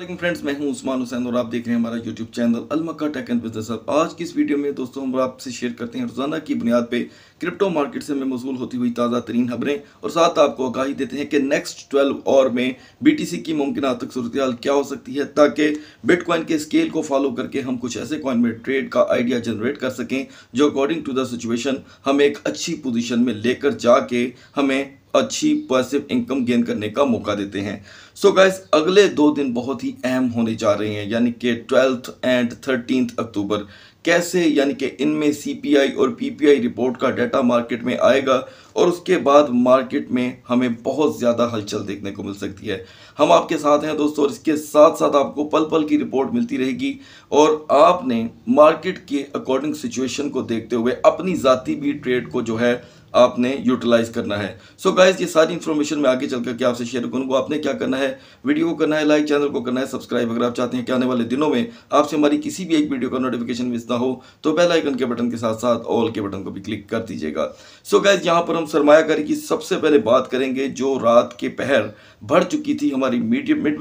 लेकिन फ्रेंड्स मैं हूं उस्मान हुसैन और आप देख रहे हैं हमारा यूट्यूब चैनल अलमका टेक एंड बिजनेस अब आज की इस वीडियो में दोस्तों हम आपसे शेयर करते हैं रोजाना की बुनियाद पे क्रिप्टो मार्केट से हमें मौजूद होती हुई ताज़ा तरीन खबरें और साथ आपको आगाही देते हैं कि नेक्स्ट ट्वेल्व और में बी टी सी की मुमकिन तक सूरत क्या हो सकती है ताकि बिटकॉइन के स्केल को फॉलो करके हम कुछ ऐसे कॉइन में ट्रेड का आइडिया जनरेट कर सकें जो अकॉर्डिंग टू द सिचुएशन हम एक अच्छी पोजिशन में लेकर जाके हमें अच्छी पॉजिटिव इनकम गेन करने का मौका देते हैं सो so गाइस अगले दो दिन बहुत ही अहम होने जा रहे हैं यानी कि ट्वेल्थ एंड थर्टीन अक्टूबर कैसे यानी कि इनमें सीपीआई और पीपीआई रिपोर्ट का डाटा मार्केट में आएगा और उसके बाद मार्केट में हमें बहुत ज़्यादा हलचल देखने को मिल सकती है हम आपके साथ हैं दोस्तों और इसके साथ साथ आपको पल पल की रिपोर्ट मिलती रहेगी और आपने मार्केट के अकॉर्डिंग सिचुएशन को देखते हुए अपनी ज़ाती भी ट्रेड को जो है आपने यूटिलाइज करना है सो so गाइज ये सारी इन्फॉर्मेशन मैं आगे चलकर के आपसे शेयर करूंगा आपने क्या करना है वीडियो को करना है लाइक चैनल को करना है सब्सक्राइब अगर आप चाहते हैं कि आने वाले दिनों में आपसे हमारी किसी भी एक वीडियो का नोटिफिकेशन मिस ना हो तो बेल आइकन के बटन के साथ साथ ऑल के बटन को भी क्लिक कर दीजिएगा सो गाइज यहाँ पर हम सरमायाकारी की सबसे पहले बात करेंगे जो रात के पहर भर चुकी थी हमारी मीडियम मिड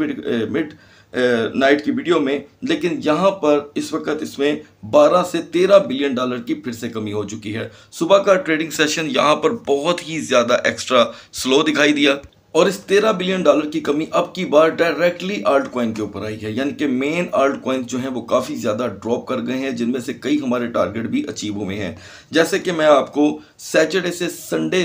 मिड नाइट की वीडियो में लेकिन यहाँ पर इस वक्त इसमें 12 से 13 बिलियन डॉलर की फिर से कमी हो चुकी है सुबह का ट्रेडिंग सेशन यहां पर बहुत ही ज़्यादा एक्स्ट्रा स्लो दिखाई दिया और इस 13 बिलियन डॉलर की कमी अब की बार डायरेक्टली आर्ट क्वाइन के ऊपर आई है यानी कि मेन आर्ट क्वाइन जो हैं वो काफ़ी ज़्यादा ड्रॉप कर गए हैं जिनमें से कई हमारे टारगेट भी अचीव हुए हैं जैसे कि मैं आपको सैटरडे से संडे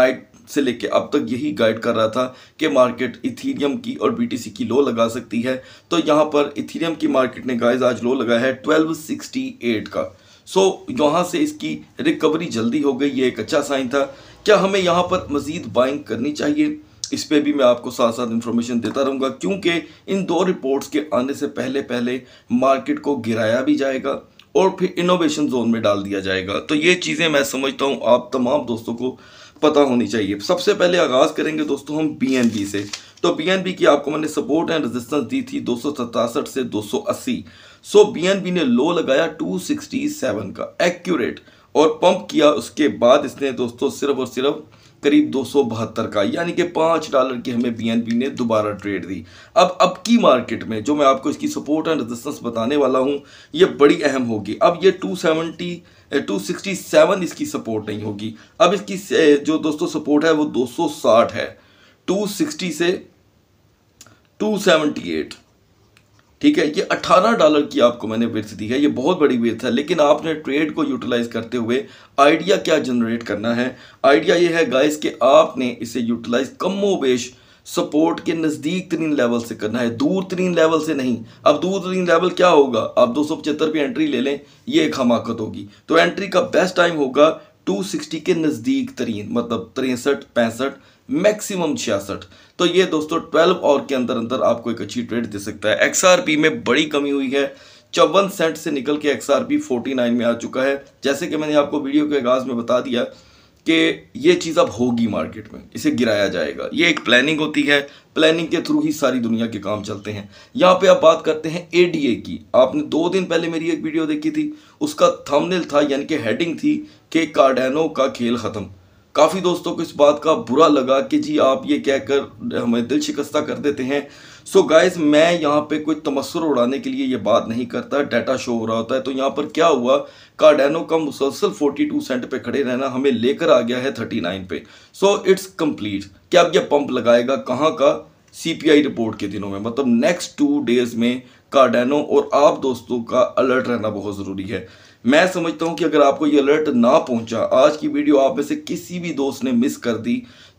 नाइट से लेके अब तक यही गाइड कर रहा था कि मार्केट इथीरियम की और बीटीसी की लो लगा सकती है तो यहाँ पर इथीरियम की मार्केट ने गाइज आज लो लगाया है 1268 का सो so, यहाँ से इसकी रिकवरी जल्दी हो गई ये एक अच्छा साइन था क्या हमें यहाँ पर मज़ीद बाइंग करनी चाहिए इस पर भी मैं आपको साथ साथ इन्फॉर्मेशन देता रहूँगा क्योंकि इन दो रिपोर्ट्स के आने से पहले पहले मार्केट को गिराया भी जाएगा और फिर इनोवेशन जोन में डाल दिया जाएगा तो ये चीज़ें मैं समझता हूँ आप तमाम दोस्तों को पता होनी चाहिए सबसे पहले आगाज़ करेंगे दोस्तों हम बी से तो बी की आपको मैंने सपोर्ट एंड रेजिस्टेंस दी थी दो से 280 सो बी ने लो लगाया 267 का एक्यूरेट और पंप किया उसके बाद इसने दोस्तों सिर्फ और सिर्फ करीब दो का यानी कि पाँच डॉलर की हमें बी ने दोबारा ट्रेड दी अब अब की मार्केट में जो मैं आपको इसकी सपोर्ट एंड रेजिस्टेंस बताने वाला हूँ ये बड़ी अहम होगी अब ये 270 267 इसकी सपोर्ट नहीं होगी अब इसकी जो दोस्तों सपोर्ट है वो 260 है 260 से 278 ठीक है ये 18 डॉलर की आपको मैंने विर्थ दी है ये बहुत बड़ी विर्थ है लेकिन आपने ट्रेड को यूटिलाइज करते हुए आइडिया क्या जनरेट करना है आइडिया ये है गाइस कि आपने इसे यूटिलाइज कम सपोर्ट के नज़दीक तरीन लेवल से करना है दूर तरीन लेवल से नहीं अब दूर तरीन लेवल क्या होगा आप दो सौ पचहत्तर पे एंट्री ले लें ये एक हमाकत होगी तो एंट्री का बेस्ट टाइम होगा 260 के नज़दीक तरीन मतलब तिरसठ पैंसठ मैक्सिमम छियासठ तो ये दोस्तों ट्वेल्व और के अंदर अंदर आपको एक अच्छी ट्रेड दे सकता है पी में बड़ी कमी हुई है चौवन सेंट से निकल के फोर्टी नाइन में आ चुका है जैसे कि मैंने आपको वीडियो के आगाज़ में बता दिया कि ये चीज़ अब होगी मार्केट में इसे गिराया जाएगा ये एक प्लानिंग होती है प्लानिंग के थ्रू ही सारी दुनिया के काम चलते हैं यहाँ पे आप बात करते हैं एडीए की आपने दो दिन पहले मेरी एक वीडियो देखी थी उसका थंबनेल था यानी कि हेडिंग थी कि कार्डेनो का खेल ख़त्म काफ़ी दोस्तों को इस बात का बुरा लगा कि जी आप ये कहकर हमें दिल शिकस्ता कर देते हैं सो so गाइज मैं यहाँ पे कोई तमस्र उड़ाने के लिए ये बात नहीं करता डाटा शो हो रहा होता है तो यहाँ पर क्या हुआ कार्डेनो का मुसलसल 42 सेंट पे खड़े रहना हमें लेकर आ गया है 39 पे सो इट्स कंप्लीट क्या अब ये पंप लगाएगा कहाँ का सीपीआई रिपोर्ट के दिनों में मतलब नेक्स्ट टू डेज में कार्डेनो और आप दोस्तों का अलर्ट रहना बहुत ज़रूरी है मैं समझता हूं कि अगर आपको ये अलर्ट ना पहुंचा आज की वीडियो आप में से किसी भी दोस्त ने मिस कर दी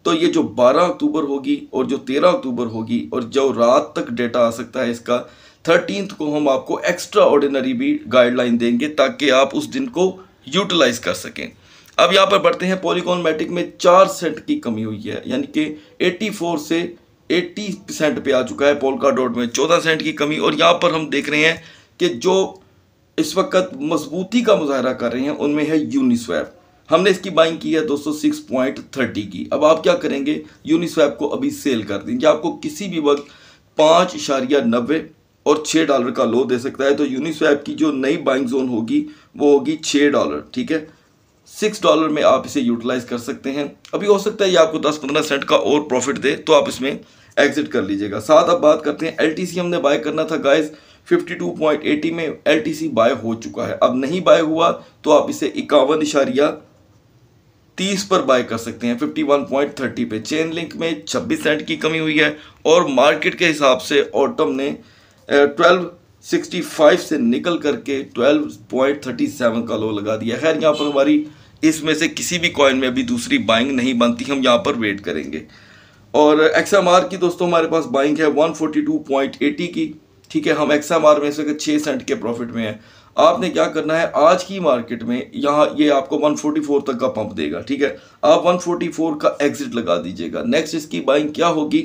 तो ये जो 12 अक्टूबर होगी और जो 13 अक्टूबर होगी और जो रात तक डेटा आ सकता है इसका थर्टीन को हम आपको एक्स्ट्रा ऑर्डिनरी भी गाइडलाइन देंगे ताकि आप उस दिन को यूटिलाइज कर सकें अब यहाँ पर बढ़ते हैं पॉलीकॉन मैट्रिक में चार सेंट की कमी हुई है यानी कि 84 से 80 सेंट पे आ चुका है पोलका डॉट में 14 सेंट की कमी और यहाँ पर हम देख रहे हैं कि जो इस वक्त मजबूती का मुजाहरा कर रहे हैं उनमें है यूनिस्वैप हमने इसकी बाइंग की है दोस्तों सिक्स पॉइंट थर्टी की अब आप क्या करेंगे यूनिस्वैप को अभी सेल कर दीजिए आपको किसी भी वक्त पाँच इशारिया नब्बे और छः डॉलर का लो दे सकता है तो यूनिस्वैप की जो नई बाइंग जोन होगी वो होगी छः डॉलर ठीक है सिक्स डॉलर में आप इसे यूटिलाइज कर सकते हैं अभी हो सकता है ये आपको दस पंद्रह सेंट का और प्रॉफिट दे तो आप इसमें एग्जिट कर लीजिएगा साथ अब बात करते हैं एल हमने बाय करना था गाइज़ 52.80 में एल बाय हो चुका है अब नहीं बाय हुआ तो आप इसे इक्यावन इशारिया तीस पर बाय कर सकते हैं फिफ्टी वन पॉइंट थर्टी पे चेन लिंक में छब्बीस सेंट की कमी हुई है और मार्केट के हिसाब से ऑटम ने ट्वेल्व सिक्सटी फाइव से निकल करके ट्वेल्व पॉइंट थर्टी सेवन का लो लगा दिया खैर यहाँ पर हमारी इसमें से किसी भी कॉइन में अभी दूसरी बाइंग नहीं बनती हम यहाँ पर वेट करेंगे और एक्स एम आर की दोस्तों हमारे पास बाइंग है one forty two point eighty की ठीक है हम एक्स एम आर में से छः सेंट के प्रॉफिट में हैं आपने क्या करना है आज की मार्केट में यहाँ ये आपको 144 तक का पंप देगा ठीक है आप 144 का एग्जिट लगा दीजिएगा नेक्स्ट इसकी बाइंग क्या होगी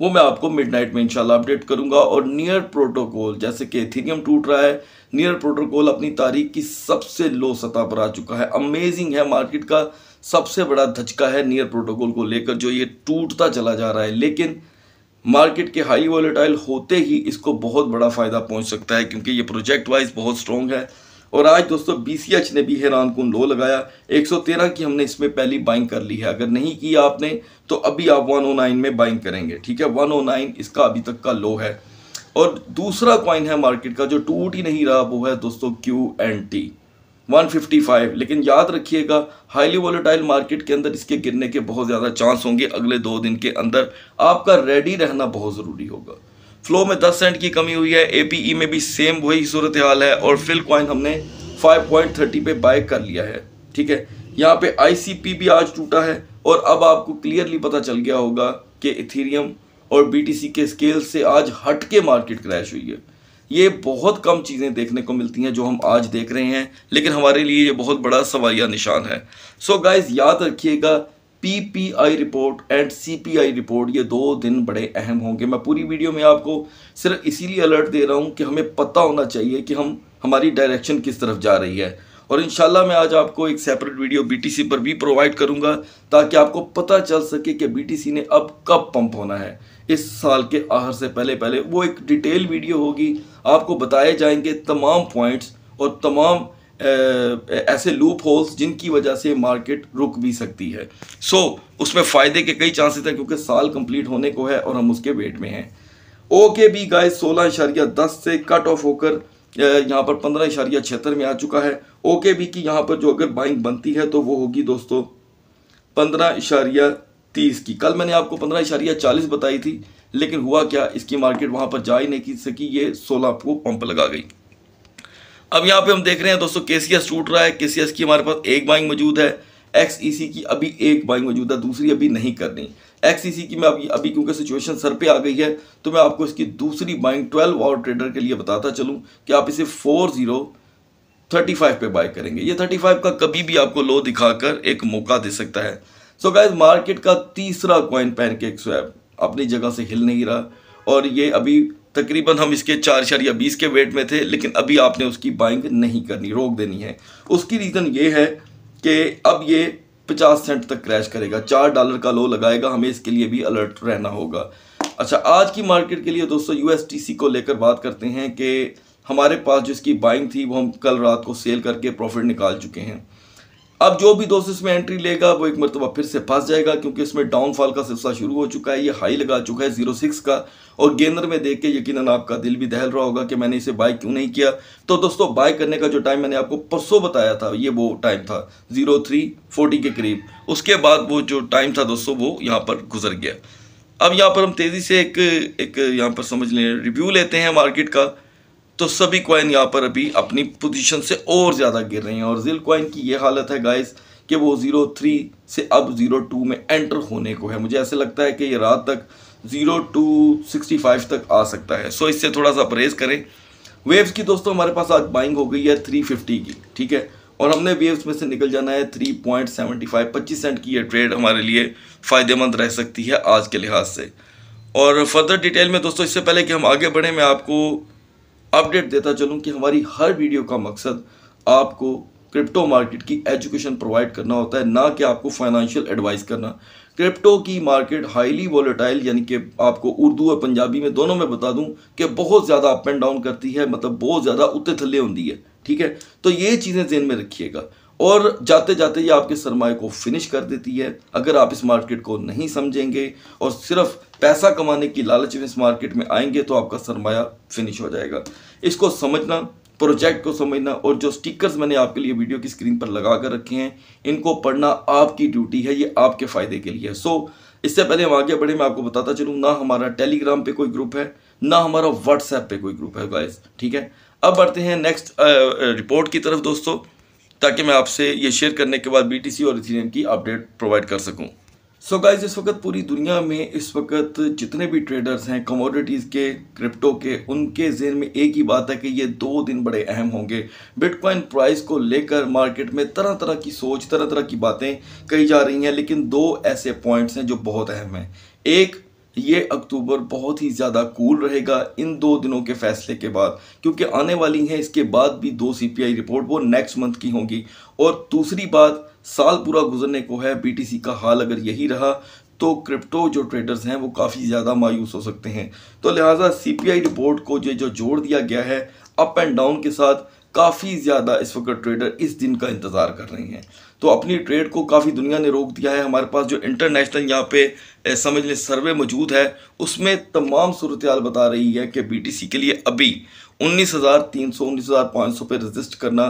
वो मैं आपको मिडनाइट में इंशाल्लाह अपडेट करूंगा और नियर प्रोटोकॉल जैसे कि एथीरियम टूट रहा है नियर प्रोटोकॉल अपनी तारीख की सबसे लो सतह पर आ चुका है अमेजिंग है मार्केट का सबसे बड़ा धचका है नियर प्रोटोकॉल को लेकर जो ये टूटता चला जा रहा है लेकिन मार्केट के हाई वॉलेटाइल होते ही इसको बहुत बड़ा फ़ायदा पहुंच सकता है क्योंकि ये प्रोजेक्ट वाइज बहुत स्ट्रॉन्ग है और आज दोस्तों बी ने भी हैरान कन लो लगाया 113 की हमने इसमें पहली बाइंग कर ली है अगर नहीं की आपने तो अभी आप 109 में बाइंग करेंगे ठीक है 109 इसका अभी तक का लो है और दूसरा कॉइन है मार्केट का जो टूट ही नहीं रहा वो है दोस्तों क्यू एंड टी 155 लेकिन याद रखिएगा हाईली वॉलेटाइल मार्केट के अंदर इसके गिरने के बहुत ज़्यादा चांस होंगे अगले दो दिन के अंदर आपका रेडी रहना बहुत ज़रूरी होगा फ्लो में 10 सेंट की कमी हुई है एपीई e में भी सेम वही सूरत हाल है और फिल कॉइन हमने 5.30 पे बाय कर लिया है ठीक है यहाँ पे आईसीपी भी आज टूटा है और अब आपको क्लियरली पता चल गया होगा कि इथीरियम और बी के स्केल से आज हट के मार्केट क्रैश हुई है ये बहुत कम चीज़ें देखने को मिलती हैं जो हम आज देख रहे हैं लेकिन हमारे लिए ये बहुत बड़ा सवालिया निशान है सो so गाइज याद रखिएगा PPI report and CPI report ये दो दिन बड़े अहम होंगे मैं पूरी वीडियो में आपको सिर्फ इसीलिए अलर्ट दे रहा हूँ कि हमें पता होना चाहिए कि हम हमारी डायरेक्शन किस तरफ जा रही है और शाला मैं आज आपको एक सेपरेट वीडियो सी पर भी प्रोवाइड करूँगा ताकि आपको पता चल सके कि सी ने अब कब पंप होना है इस साल के आखिर से पहले पहले वो एक डिटेल वीडियो होगी आपको बताए जाएंगे तमाम पॉइंट्स और तमाम ऐसे लूप होल्स जिनकी वजह से मार्केट रुक भी सकती है सो so, उसमें फ़ायदे के कई चांसेस हैं क्योंकि साल कंप्लीट होने को है और हम उसके वेट में हैं ओके बी गाय सोलह इशारिया दस से कट ऑफ होकर यहाँ पर पंद्रह इशारिया छिहत्तर में आ चुका है ओके बी की यहाँ पर जो अगर बाइंग बनती है तो वो होगी दोस्तों पंद्रह इशारिया तीस की कल मैंने आपको पंद्रह इशारिया चालीस बताई थी लेकिन हुआ क्या इसकी मार्केट वहाँ पर जा ही नहीं सकी ये सोलह को पंप लगा गई अब यहाँ पे हम देख रहे हैं दोस्तों के सी एस टूट रहा है के सी एस की हमारे पास एक बाइंग मौजूद है एक्स ई सी की अभी एक बाइंग मौजूद है दूसरी अभी नहीं करनी एक्स ई सी की मैं अभी अभी क्योंकि सिचुएशन सर पे आ गई है तो मैं आपको इसकी दूसरी बाइंग ट्वेल्व और ट्रेडर के लिए बताता चलूँ कि आप इसे फोर जीरो थर्टी फाइव पे बाय करेंगे ये थर्टी फाइव का कभी भी आपको लो दिखाकर एक मौका दे सकता है सो गाइज मार्केट का तीसरा कॉइन पैनकेक स्वैप अपनी जगह से हिल नहीं रहा और ये अभी तकरीबन हम इसके चार चार या बीस के वेट में थे लेकिन अभी आपने उसकी बाइंग नहीं करनी रोक देनी है उसकी रीज़न ये है कि अब ये पचास सेंट तक क्रैश करेगा चार डॉलर का लो लगाएगा हमें इसके लिए भी अलर्ट रहना होगा अच्छा आज की मार्केट के लिए दोस्तों यू को लेकर बात करते हैं कि हमारे पास जिसकी बाइंग थी वो हम कल रात को सेल करके प्रॉफिट निकाल चुके हैं अब जो भी दोस्त इसमें एंट्री लेगा वो एक मरतबा फिर से फंस जाएगा क्योंकि इसमें डाउनफॉल का सिलसिला शुरू हो चुका है ये हाई लगा चुका है जीरो सिक्स का और गेंदर में देख के यकीनन आपका दिल भी दहल रहा होगा कि मैंने इसे बाय क्यों नहीं किया तो दोस्तों बाय करने का जो टाइम मैंने आपको परसों बताया था ये वो टाइम था जीरो थ्री फोर्टी के करीब उसके बाद वो जो टाइम था दोस्तों वो यहाँ पर गुजर गया अब यहाँ पर हम तेज़ी से एक एक यहाँ पर समझ लें रिव्यू लेते हैं मार्केट का तो सभी क्वाइन यहाँ पर अभी अपनी पोजीशन से और ज़्यादा गिर रही हैं और जिल क्वाइन की ये हालत है गाइस कि वो ज़ीरो थ्री से अब ज़ीरो टू में एंटर होने को है मुझे ऐसे लगता है कि ये रात तक ज़ीरो टू सिक्सटी फाइव तक आ सकता है सो इससे थोड़ा सा परहेज़ करें वेव्स की दोस्तों हमारे पास आज बाइंग हो गई है थ्री फिफ्टी की ठीक है और हमने वेव्स में से निकल जाना है थ्री पॉइंट सेवेंटी फाइव पच्चीस सेंट की यह ट्रेड हमारे लिए फ़ायदेमंद रह सकती है आज के लिहाज से और फर्दर डिटेल में दोस्तों इससे पहले कि हम आगे बढ़ें मैं आपको अपडेट देता चलूँ कि हमारी हर वीडियो का मकसद आपको क्रिप्टो मार्केट की एजुकेशन प्रोवाइड करना होता है ना कि आपको फाइनेंशियल एडवाइस करना क्रिप्टो की मार्केट हाईली वॉलेटाइल यानी कि आपको उर्दू और पंजाबी में दोनों में बता दूं कि बहुत ज़्यादा अप एंड डाउन करती है मतलब बहुत ज़्यादा उत्ते थल्ले होती है ठीक है तो ये चीज़ें जेन में रखिएगा और जाते जाते ये आपके सरमाए को फिनिश कर देती है अगर आप इस मार्केट को नहीं समझेंगे और सिर्फ पैसा कमाने की लालच में इस मार्केट में आएंगे तो आपका सरमाया फिनिश हो जाएगा इसको समझना प्रोजेक्ट को समझना और जो स्टिकर्स मैंने आपके लिए वीडियो की स्क्रीन पर लगा कर रखे हैं इनको पढ़ना आपकी ड्यूटी है ये आपके फ़ायदे के लिए है सो इससे पहले हम आगे बढ़े मैं आपको बताता चलूँ ना हमारा टेलीग्राम पर कोई ग्रुप है ना हमारा व्हाट्सएप पर कोई ग्रुप है गाइज ठीक है अब बढ़ते हैं नेक्स्ट रिपोर्ट की तरफ दोस्तों ताकि मैं आपसे ये शेयर करने के बाद बी और इथेरियम की अपडेट प्रोवाइड कर सकूँ सो so गाइज इस वक्त पूरी दुनिया में इस वक्त जितने भी ट्रेडर्स हैं कमोडिटीज़ के क्रिप्टो के उनके जेन में एक ही बात है कि ये दो दिन बड़े अहम होंगे बिटकॉइन प्राइस को लेकर मार्केट में तरह तरह की सोच तरह तरह की बातें कही जा रही हैं लेकिन दो ऐसे पॉइंट्स हैं जो बहुत अहम हैं एक ये अक्टूबर बहुत ही ज़्यादा कूल रहेगा इन दो दिनों के फैसले के बाद क्योंकि आने वाली हैं इसके बाद भी दो सीपीआई रिपोर्ट वो नेक्स्ट मंथ की होंगी और दूसरी बात साल पूरा गुजरने को है बीटीसी का हाल अगर यही रहा तो क्रिप्टो जो ट्रेडर्स हैं वो काफ़ी ज़्यादा मायूस हो सकते हैं तो लिहाजा सी रिपोर्ट को जो जो जोड़ दिया गया है अप एंड डाउन के साथ काफ़ी ज़्यादा इस वक्त ट्रेडर इस दिन का इंतज़ार कर रहे हैं तो अपनी ट्रेड को काफ़ी दुनिया ने रोक दिया है हमारे पास जो इंटरनेशनल यहाँ पे समझ लें सर्वे मौजूद है उसमें तमाम सूरत बता रही है कि बीटीसी के लिए अभी उन्नीस हज़ार तीन सौ उन्नीस हज़ार पाँच सौ पर रजिस्ट करना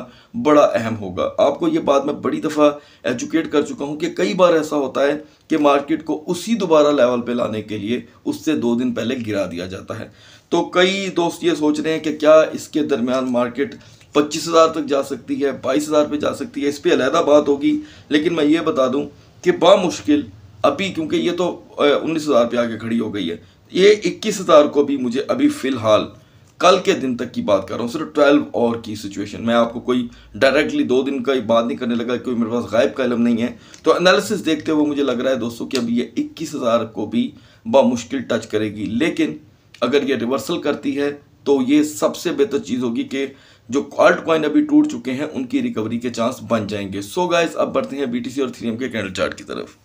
बड़ा अहम होगा आपको ये बात मैं बड़ी दफ़ा एजुकेट कर चुका हूँ कि कई बार ऐसा होता है कि मार्केट को उसी दोबारा लेवल पर लाने के लिए उससे दो दिन पहले गिरा दिया जाता है तो कई दोस्त ये सोच रहे हैं कि क्या इसके दरमियान मार्केट पच्चीस हज़ार तक जा सकती है बाईस हज़ार पर जा सकती है इस पर अलहदा बात होगी लेकिन मैं ये बता दूँ कि बामुश्किल अभी क्योंकि ये तो उन्नीस हज़ार पर आके खड़ी हो गई है ये इक्कीस हज़ार को भी मुझे अभी फ़िलहाल कल के दिन तक की बात कर रहा हूँ सिर्फ ट्वेल्व और की सिचुएशन मैं आपको कोई डायरेक्टली दो दिन का बात नहीं करने लगा क्योंकि मेरे पास गायब का इलम नहीं है तो एनालिसिस देखते हुए मुझे लग रहा है दोस्तों कि अभी ये इक्कीस हज़ार को भी बामुश्किल टच करेगी लेकिन अगर ये रिवर्सल करती है तो ये सबसे बेहतर चीज़ होगी कि जो ऑल्ट क्वाइन अभी टूट चुके हैं उनकी रिकवरी के चांस बन जाएंगे सो so गाइस अब बढ़ते हैं बीटीसी और थ्रीएम के कैंडल चार्ट की तरफ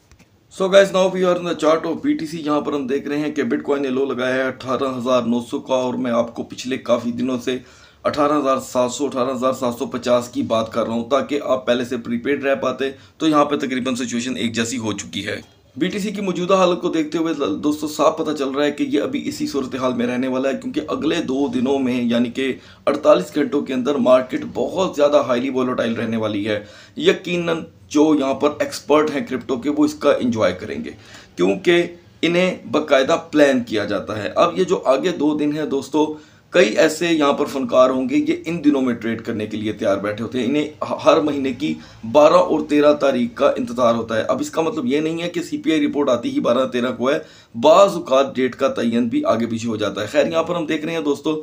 so guys now we are in the chart of BTC यहां पर हम देख रहे हैं कि बिटकॉइन ने लो लगाया है अठारह हज़ार नौ सौ का और मैं आपको पिछले काफ़ी दिनों से अठारह हज़ार सात सौ अठारह हज़ार सात सौ पचास की बात कर रहा हूँ ताकि आप पहले से प्रीपेड रह पाते तो यहाँ पर तकरीबन सिचुएशन एक जैसी हो चुकी है बीटीसी की मौजूदा हालत को देखते हुए दोस्तों साफ पता चल रहा है कि ये अभी इसी सूरत हाल में रहने वाला है क्योंकि अगले दो दिनों में यानी कि 48 घंटों के अंदर मार्केट बहुत ज़्यादा हाईली वोलोटाइल रहने वाली है यकीनन जो यहाँ पर एक्सपर्ट हैं क्रिप्टो के वो इसका इंजॉय करेंगे क्योंकि इन्हें बाकायदा प्लान किया जाता है अब ये जो आगे दो दिन है दोस्तों कई ऐसे यहाँ पर फनकार होंगे ये इन दिनों में ट्रेड करने के लिए तैयार बैठे होते हैं इन्हें हर महीने की 12 और 13 तारीख का इंतजार होता है अब इसका मतलब ये नहीं है कि सीपीआई रिपोर्ट आती ही 12 तेरह को है बाज़ात डेट का तयन भी आगे पीछे हो जाता है खैर यहाँ पर हम देख रहे हैं दोस्तों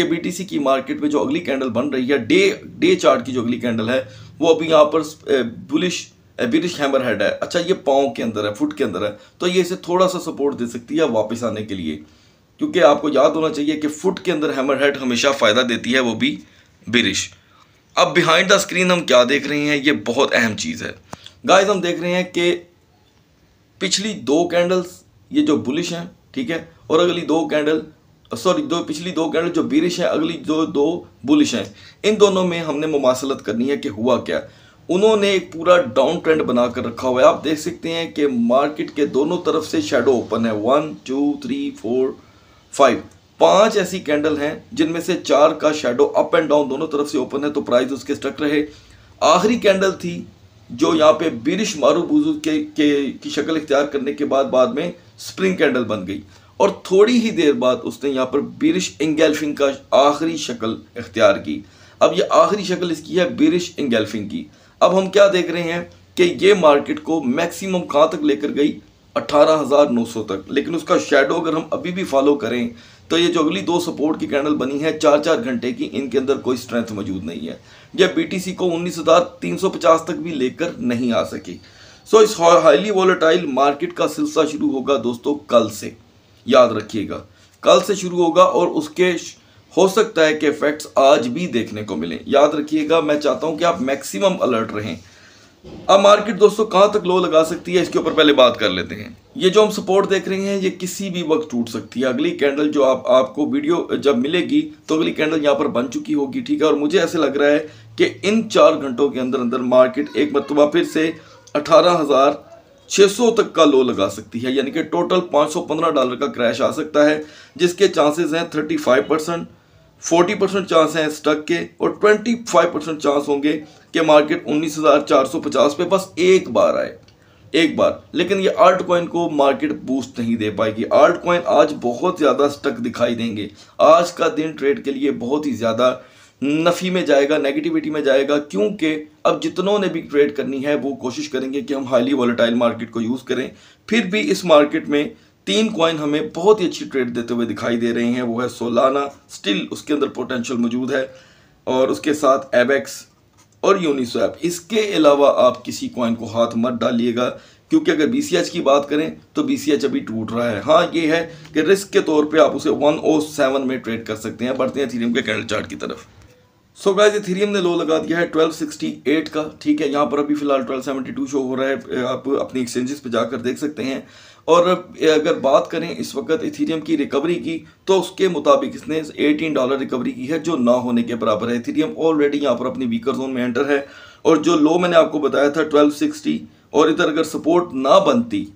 कि बी की मार्केट में जो अगली कैंडल बन रही है डे डे चार्ट की जो अगली कैंडल है वो अभी यहाँ पर बुलिश बिरिश हैमर हेड है अच्छा ये पाँव के अंदर है फुट के अंदर है तो ये इसे थोड़ा सा सपोर्ट दे सकती है वापस आने के लिए क्योंकि आपको याद होना चाहिए कि फुट के अंदर हैमर हेड हमेशा फ़ायदा देती है वो भी बिरिश अब बिहाइंड द स्क्रीन हम क्या देख रहे हैं ये बहुत अहम चीज़ है गाइस हम देख रहे हैं कि पिछली दो कैंडल्स ये जो बुलिश हैं ठीक है और अगली दो कैंडल सॉरी दो पिछली दो कैंडल जो बिरिश हैं अगली जो दो बुलिश हैं इन दोनों में हमने मुमासलत करनी है कि हुआ क्या उन्होंने एक पूरा डाउन ट्रेंड बना कर रखा हुआ है आप देख सकते हैं कि मार्केट के दोनों तरफ से शेडो ओपन है one two three four five पांच ऐसी कैंडल हैं जिनमें से चार का शेडो अप एंड डाउन दोनों तरफ से ओपन है तो प्राइस उसके स्टक रहे आखिरी कैंडल थी जो यहाँ पे मारू बुजू के, के की शक्ल इख्तियार करने के बाद बाद में स्प्रिंग कैंडल बन गई और थोड़ी ही देर बाद उसने यहाँ पर बिरिश इंगेल्फिंग का आखिरी शक्ल इख्तियार की अब ये आखिरी शक्ल इसकी है बिरिश इंगेल्फिंग की अब हम क्या देख रहे हैं कि ये मार्केट को मैक्सिमम कहाँ तक लेकर गई 18,900 तक लेकिन उसका शेडो अगर हम अभी भी फॉलो करें तो ये जो अगली दो सपोर्ट की कैंडल बनी है चार चार घंटे की इनके अंदर कोई स्ट्रेंथ मौजूद नहीं है यह बीटीसी को 19,350 तक भी लेकर नहीं आ सकी सो इस हाईली वॉलेटाइल मार्केट का सिलसिला शुरू होगा दोस्तों कल से याद रखिएगा कल से शुरू होगा और उसके हो सकता है कि इफेक्ट्स आज भी देखने को मिलें याद रखिएगा मैं चाहता हूं कि आप मैक्सिमम अलर्ट रहें अब मार्केट दोस्तों कहाँ तक लो लगा सकती है इसके ऊपर पहले बात कर लेते हैं ये जो हम सपोर्ट देख रहे हैं ये किसी भी वक्त टूट सकती है अगली कैंडल जो आप आपको वीडियो जब मिलेगी तो अगली कैंडल यहाँ पर बन चुकी होगी ठीक है और मुझे ऐसे लग रहा है कि इन चार घंटों के अंदर अंदर मार्केट एक मरतबा फिर से अठारह हज़ार तक का लो लगा सकती है यानी कि टोटल पाँच डॉलर का क्रैश आ सकता है जिसके चांसेज हैं thirty percent forty percent chance हैं स्टक के और 25 परसेंट चांस होंगे कि मार्केट 19,450 पे बस एक बार आए एक बार लेकिन ये आर्ट कॉइन को मार्केट बूस्ट नहीं दे पाएगी आर्ट कॉइन आज बहुत ज़्यादा स्टक दिखाई देंगे आज का दिन ट्रेड के लिए बहुत ही ज़्यादा नफ़ी में जाएगा नेगेटिविटी में जाएगा क्योंकि अब जितनों ने भी ट्रेड करनी है वो कोशिश करेंगे कि हम हाईली वॉलेटाइल मार्केट को यूज़ करें फिर भी इस मार्केट में तीन कॉइन हमें बहुत ही अच्छी ट्रेड देते हुए दिखाई दे रहे हैं वो है सोलाना स्टिल उसके अंदर पोटेंशियल मौजूद है और उसके साथ एबैक्स और यूनिस्वैप इसके अलावा आप किसी कॉइन को हाथ मत डालिएगा क्योंकि अगर बी की बात करें तो बी अभी टूट रहा है हाँ ये है कि रिस्क के तौर पे आप उसे 107 में ट्रेड कर सकते हैं बढ़ते हैं थीरियम के कैंडल चार्ट की तरफ सो so गाइस थीरियम ने लो लगा दिया है 1268 का ठीक है यहाँ पर अभी फिलहाल 1272 शो हो रहा है आप अपनी एक्सचेंजेस पे जाकर देख सकते हैं और अगर बात करें इस वक्त इथीरियम की रिकवरी की तो उसके मुताबिक इसने 18 डॉलर रिकवरी की है जो ना होने के बराबर है इथीरियम ऑलरेडी यहाँ पर अपनी वीकर जोन में एंटर है और जो लो मैंने आपको बताया था 1260 और इधर अगर सपोर्ट ना बनती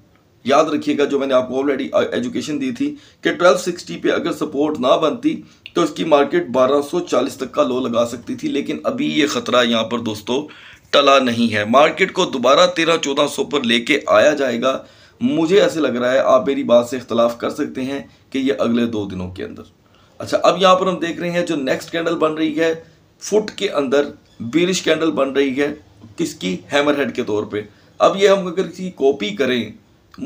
याद रखिएगा जो मैंने आपको ऑलरेडी एजुकेशन दी थी कि 1260 पे अगर सपोर्ट ना बनती तो इसकी मार्केट 1240 तक का लो लगा सकती थी लेकिन अभी ये ख़तरा यहाँ पर दोस्तों टला नहीं है मार्केट को दोबारा तेरह चौदह सौ पर लेके आया जाएगा मुझे ऐसे लग रहा है आप मेरी बात से इख्तलाफ कर सकते हैं कि ये अगले दो दिनों के अंदर अच्छा अब यहाँ पर हम देख रहे हैं जो नेक्स्ट कैंडल बन रही है फुट के अंदर बीरिश कैंडल बन रही है किसकी हैमर हेड के तौर पे अब ये हम अगर इसकी कॉपी करें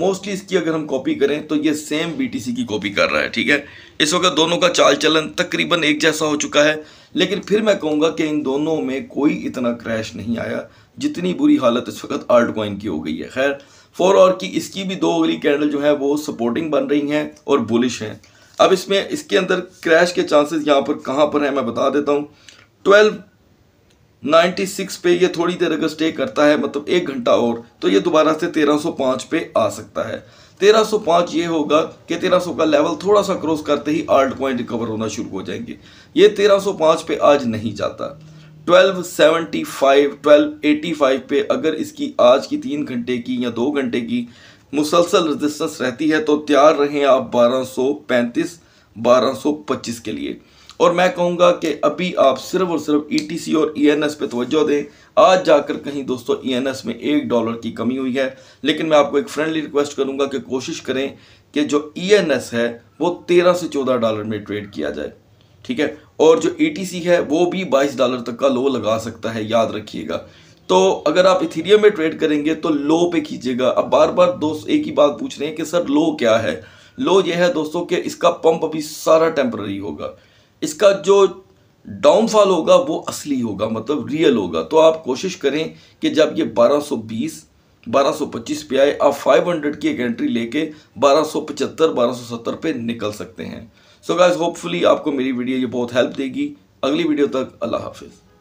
मोस्टली इसकी अगर हम कॉपी करें तो ये सेम बीटीसी की कॉपी कर रहा है ठीक है इस वक्त दोनों का चाल चलन तकरीबन एक जैसा हो चुका है लेकिन फिर मैं कहूँगा कि इन दोनों में कोई इतना क्रैश नहीं आया जितनी बुरी हालत इस वक्त आर्ट कॉइन की हो गई है खैर फोर और की इसकी भी दो अगली कैंडल जो है वो सपोर्टिंग बन रही हैं और बुलिश हैं अब इसमें इसके अंदर क्रैश के चांसेस यहाँ पर कहाँ पर है मैं बता देता हूँ ट्वेल्व सिक्स पे ये थोड़ी देर अगर स्टे करता है मतलब एक घंटा और तो ये दोबारा से 1305 पे आ सकता है 1305 ये होगा कि 1300 का लेवल थोड़ा सा क्रॉस करते ही आल्ट पॉइंट रिकवर होना शुरू हो जाएंगे ये 1305 पे आज नहीं जाता 1275 1285 पे अगर इसकी आज की तीन घंटे की या दो घंटे की मुसलसल रजिस्टेंस रहती है तो तैयार रहें आप 1235 1225 के लिए और मैं कहूँगा कि अभी आप सिर्फ और सिर्फ ई e और ई एन एस पे तोज्जो दें आज जाकर कहीं दोस्तों ई एन एस में एक डॉलर की कमी हुई है लेकिन मैं आपको एक फ्रेंडली रिक्वेस्ट करूँगा कि कोशिश करें कि जो ई एन एस है वो तेरह से चौदह डॉलर में ट्रेड किया जाए ठीक है और जो ई है वो भी 22 डॉलर तक का लो लगा सकता है याद रखिएगा तो अगर आप इथीरियम में ट्रेड करेंगे तो लो पे कीजिएगा अब बार बार दोस्त एक ही बात पूछ रहे हैं कि सर लो क्या है लो ये है दोस्तों कि इसका पंप अभी सारा टेम्प्ररी होगा इसका जो डाउनफॉल होगा वो असली होगा मतलब रियल होगा तो आप कोशिश करें कि जब ये 1220 1225 पे आए आप 500 की एक एंट्री लेके 1275 1270 पे निकल सकते हैं सो गाइज़ होपफुली आपको मेरी वीडियो ये बहुत हेल्प देगी अगली वीडियो तक अल्लाह हाफिज़